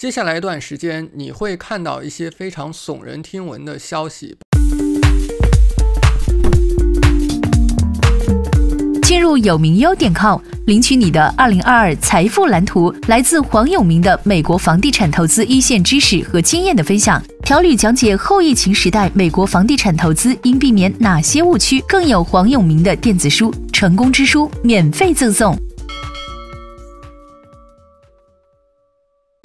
接下来一段时间，你会看到一些非常耸人听闻的消息。进入有名优点 com，领取你的2022财富蓝图，来自黄永明的美国房地产投资一线知识和经验的分享。条理讲解后疫情时代美国房地产投资应避免哪些误区，更有黄永明的电子书《成功之书》免费赠送。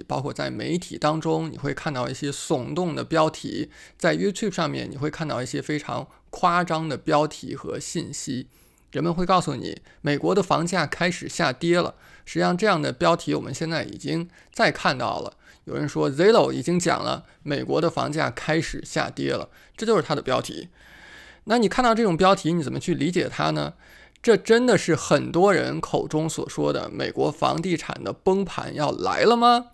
包括在媒体当中，你会看到一些耸动的标题；在 YouTube 上面，你会看到一些非常夸张的标题和信息。人们会告诉你，美国的房价开始下跌了。实际上，这样的标题我们现在已经再看到了。有人说 Zero 已经讲了，美国的房价开始下跌了，这就是它的标题。那你看到这种标题，你怎么去理解它呢？这真的是很多人口中所说的美国房地产的崩盘要来了吗？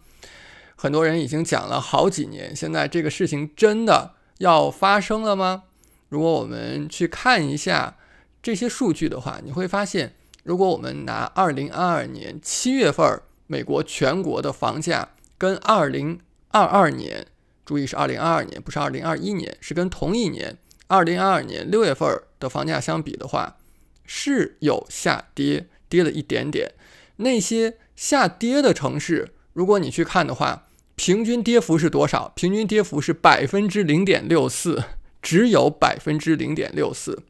很多人已经讲了好几年，现在这个事情真的要发生了吗？如果我们去看一下这些数据的话，你会发现，如果我们拿二零二二年七月份美国全国的房价跟二零二二年，注意是二零二二年，不是二零二一年，是跟同一年二零二二年六月份的房价相比的话，是有下跌，跌了一点点。那些下跌的城市，如果你去看的话，平均跌幅是多少？平均跌幅是百分之零点六四，只有百分之零点六四。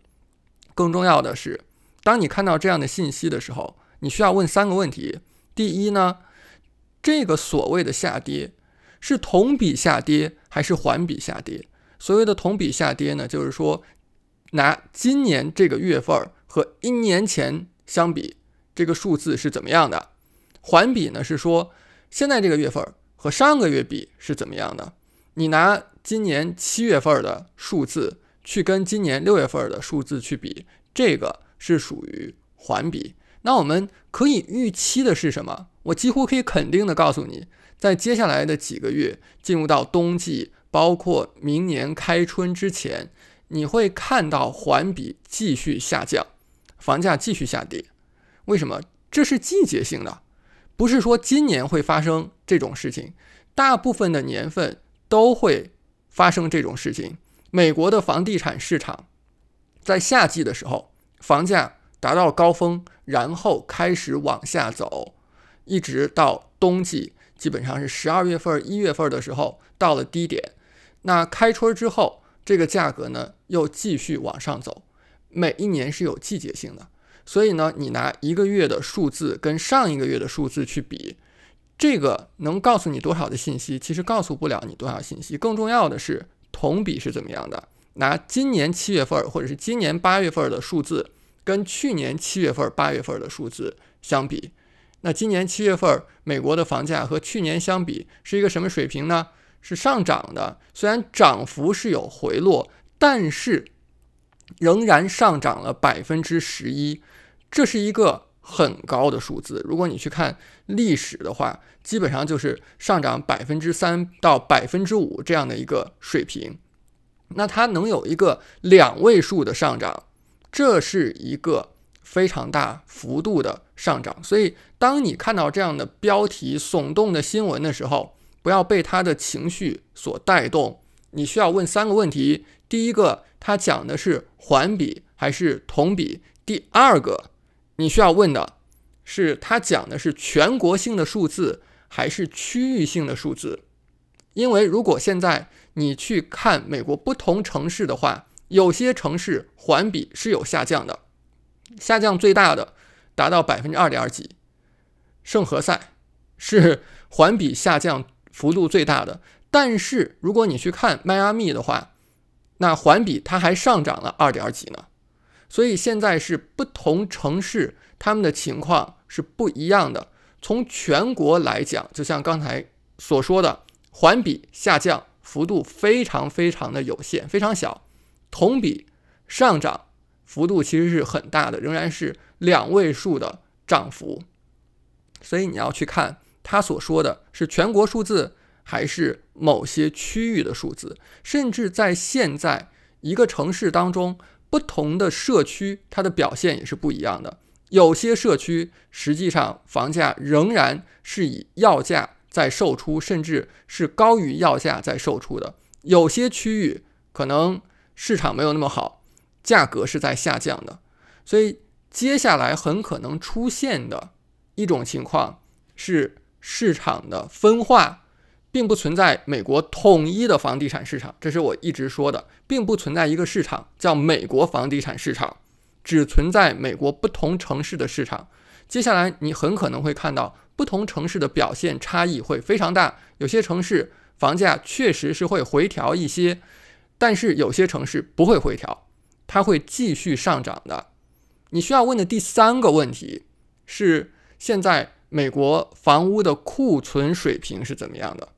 更重要的是，当你看到这样的信息的时候，你需要问三个问题：第一呢，这个所谓的下跌是同比下跌还是环比下跌？所谓的同比下跌呢，就是说拿今年这个月份儿和一年前相比，这个数字是怎么样的？环比呢，是说现在这个月份儿。和上个月比是怎么样的？你拿今年七月份的数字去跟今年六月份的数字去比，这个是属于环比。那我们可以预期的是什么？我几乎可以肯定的告诉你，在接下来的几个月，进入到冬季，包括明年开春之前，你会看到环比继续下降，房价继续下跌。为什么？这是季节性的，不是说今年会发生。这种事情，大部分的年份都会发生这种事情。美国的房地产市场在夏季的时候，房价达到高峰，然后开始往下走，一直到冬季，基本上是十二月份、一月份的时候到了低点。那开春之后，这个价格呢又继续往上走，每一年是有季节性的。所以呢，你拿一个月的数字跟上一个月的数字去比。这个能告诉你多少的信息？其实告诉不了你多少信息。更重要的是，同比是怎么样的？拿今年七月份或者是今年八月份的数字跟去年七月份、八月份的数字相比，那今年七月份美国的房价和去年相比是一个什么水平呢？是上涨的，虽然涨幅是有回落，但是仍然上涨了百分之十一，这是一个。很高的数字，如果你去看历史的话，基本上就是上涨百分之三到百分之五这样的一个水平。那它能有一个两位数的上涨，这是一个非常大幅度的上涨。所以，当你看到这样的标题耸动的新闻的时候，不要被他的情绪所带动。你需要问三个问题：第一个，他讲的是环比还是同比？第二个。你需要问的是，他讲的是全国性的数字还是区域性的数字？因为如果现在你去看美国不同城市的话，有些城市环比是有下降的，下降最大的达到百分之二点几。圣何塞是环比下降幅度最大的，但是如果你去看迈阿密的话，那环比它还上涨了二点几呢。所以现在是不同城市，他们的情况是不一样的。从全国来讲，就像刚才所说的，环比下降幅度非常非常的有限，非常小；同比上涨幅度其实是很大的，仍然是两位数的涨幅。所以你要去看他所说的是全国数字，还是某些区域的数字，甚至在现在一个城市当中。不同的社区，它的表现也是不一样的。有些社区实际上房价仍然是以要价在售出，甚至是高于要价在售出的。有些区域可能市场没有那么好，价格是在下降的。所以接下来很可能出现的一种情况是市场的分化。并不存在美国统一的房地产市场，这是我一直说的，并不存在一个市场叫美国房地产市场，只存在美国不同城市的市场。接下来你很可能会看到不同城市的表现差异会非常大，有些城市房价确实是会回调一些，但是有些城市不会回调，它会继续上涨的。你需要问的第三个问题是，现在美国房屋的库存水平是怎么样的？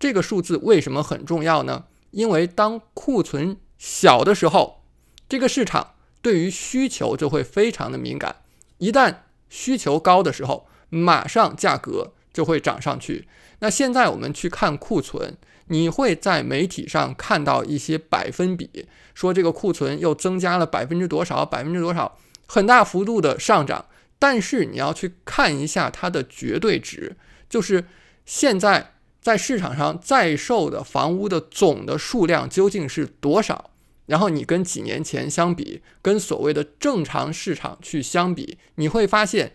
这个数字为什么很重要呢？因为当库存小的时候，这个市场对于需求就会非常的敏感。一旦需求高的时候，马上价格就会涨上去。那现在我们去看库存，你会在媒体上看到一些百分比，说这个库存又增加了百分之多少，百分之多少，很大幅度的上涨。但是你要去看一下它的绝对值，就是现在。在市场上在售的房屋的总的数量究竟是多少？然后你跟几年前相比，跟所谓的正常市场去相比，你会发现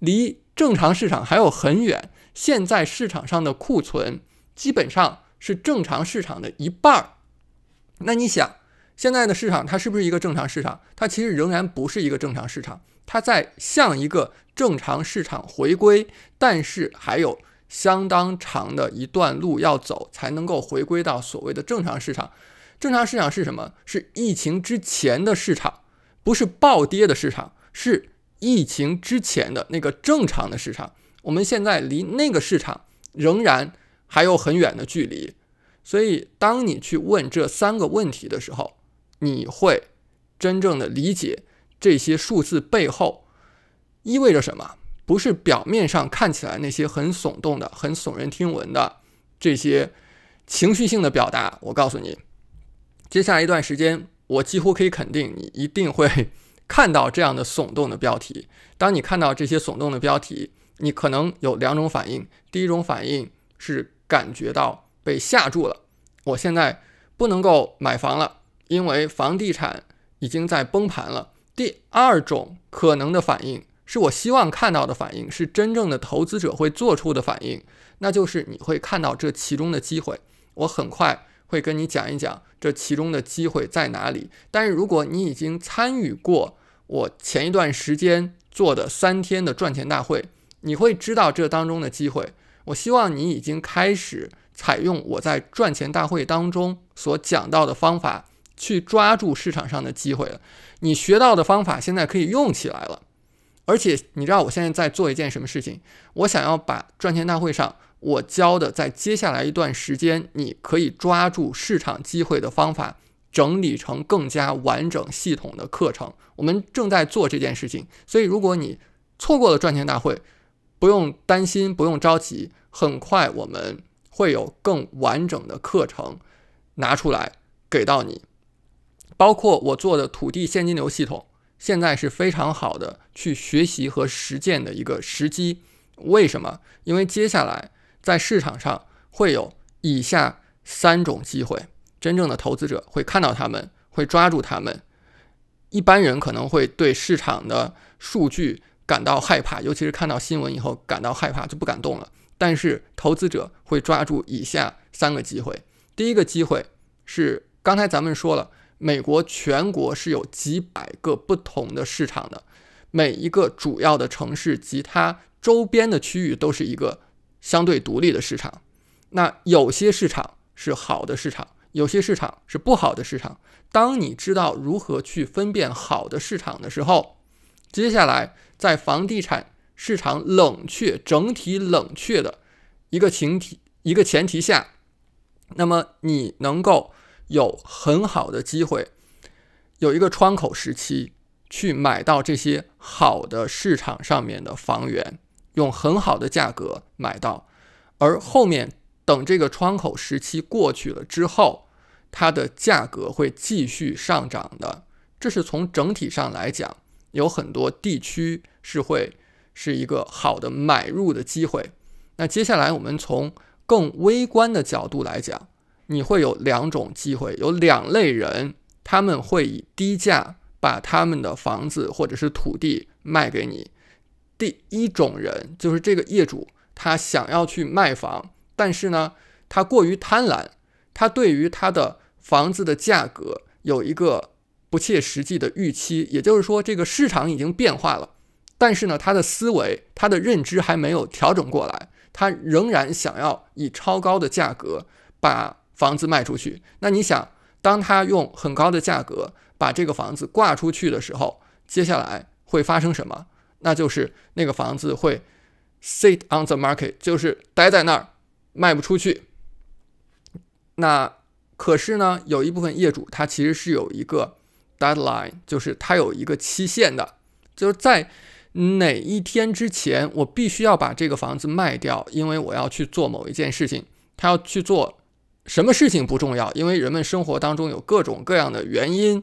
离正常市场还有很远。现在市场上的库存基本上是正常市场的一半儿。那你想，现在的市场它是不是一个正常市场？它其实仍然不是一个正常市场，它在向一个正常市场回归，但是还有。相当长的一段路要走，才能够回归到所谓的正常市场。正常市场是什么？是疫情之前的市场，不是暴跌的市场，是疫情之前的那个正常的市场。我们现在离那个市场仍然还有很远的距离，所以当你去问这三个问题的时候，你会真正的理解这些数字背后意味着什么。不是表面上看起来那些很耸动的、很耸人听闻的这些情绪性的表达。我告诉你，接下来一段时间，我几乎可以肯定，你一定会看到这样的耸动的标题。当你看到这些耸动的标题，你可能有两种反应：第一种反应是感觉到被吓住了，我现在不能够买房了，因为房地产已经在崩盘了。第二种可能的反应。是我希望看到的反应，是真正的投资者会做出的反应，那就是你会看到这其中的机会。我很快会跟你讲一讲这其中的机会在哪里。但是如果你已经参与过我前一段时间做的三天的赚钱大会，你会知道这当中的机会。我希望你已经开始采用我在赚钱大会当中所讲到的方法去抓住市场上的机会了。你学到的方法现在可以用起来了。而且你知道我现在在做一件什么事情？我想要把赚钱大会上我教的，在接下来一段时间你可以抓住市场机会的方法，整理成更加完整系统的课程。我们正在做这件事情，所以如果你错过了赚钱大会，不用担心，不用着急，很快我们会有更完整的课程拿出来给到你，包括我做的土地现金流系统。现在是非常好的去学习和实践的一个时机。为什么？因为接下来在市场上会有以下三种机会，真正的投资者会看到他们，会抓住他们。一般人可能会对市场的数据感到害怕，尤其是看到新闻以后感到害怕，就不敢动了。但是投资者会抓住以下三个机会。第一个机会是刚才咱们说了。美国全国是有几百个不同的市场的，每一个主要的城市及它周边的区域都是一个相对独立的市场。那有些市场是好的市场，有些市场是不好的市场。当你知道如何去分辨好的市场的时候，接下来在房地产市场冷却、整体冷却的一个前提、一个前提下，那么你能够。有很好的机会，有一个窗口时期去买到这些好的市场上面的房源，用很好的价格买到，而后面等这个窗口时期过去了之后，它的价格会继续上涨的。这是从整体上来讲，有很多地区是会是一个好的买入的机会。那接下来我们从更微观的角度来讲。你会有两种机会，有两类人，他们会以低价把他们的房子或者是土地卖给你。第一种人就是这个业主，他想要去卖房，但是呢，他过于贪婪，他对于他的房子的价格有一个不切实际的预期，也就是说，这个市场已经变化了，但是呢，他的思维、他的认知还没有调整过来，他仍然想要以超高的价格把。房子卖出去，那你想，当他用很高的价格把这个房子挂出去的时候，接下来会发生什么？那就是那个房子会 sit on the market，就是待在那儿卖不出去。那可是呢，有一部分业主他其实是有一个 deadline，就是他有一个期限的，就是在哪一天之前我必须要把这个房子卖掉，因为我要去做某一件事情，他要去做。什么事情不重要？因为人们生活当中有各种各样的原因，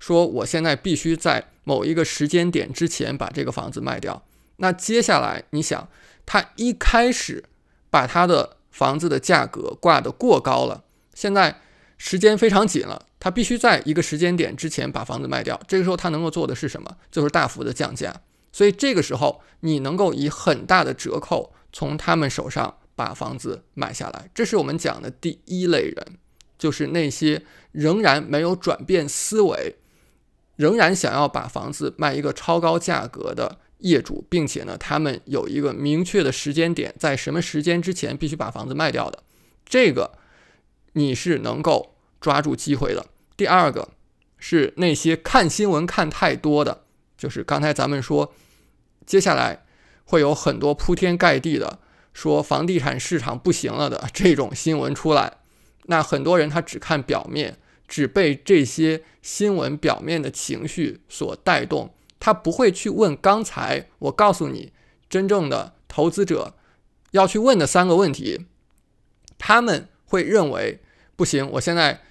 说我现在必须在某一个时间点之前把这个房子卖掉。那接下来你想，他一开始把他的房子的价格挂得过高了，现在时间非常紧了，他必须在一个时间点之前把房子卖掉。这个时候他能够做的是什么？就是大幅的降价。所以这个时候你能够以很大的折扣从他们手上。把房子买下来，这是我们讲的第一类人，就是那些仍然没有转变思维，仍然想要把房子卖一个超高价格的业主，并且呢，他们有一个明确的时间点，在什么时间之前必须把房子卖掉的，这个你是能够抓住机会的。第二个是那些看新闻看太多的，就是刚才咱们说，接下来会有很多铺天盖地的。说房地产市场不行了的 这种新闻出来，那很多人他只看表面，只被这些新闻表面的情绪所带动，他不会去问刚才我告诉你真正的投资者要去问的三个问题。他们会认为不行，我现在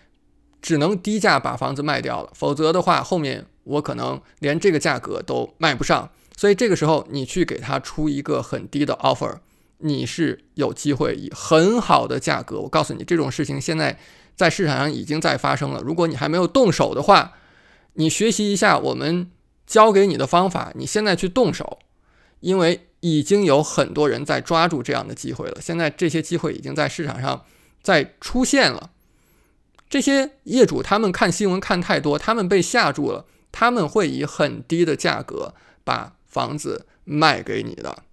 只能低价把房子卖掉了，否则的话后面我可能连这个价格都卖不上。所以这个时候你去给他出一个很低的 offer。你是有机会以很好的价格，我告诉你这种事情现在在市场上已经在发生了。如果你还没有动手的话，你学习一下我们教给你的方法，你现在去动手，因为已经有很多人在抓住这样的机会了。现在这些机会已经在市场上在出现了。这些业主他们看新闻看太多，他们被吓住了，他们会以很低的价格把房子卖给你的，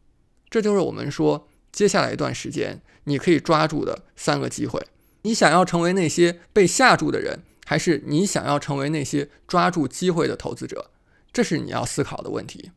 这就是我们说。接下来一段时间，你可以抓住的三个机会，你想要成为那些被吓住的人，还是你想要成为那些抓住机会的投资者？这是你要思考的问题。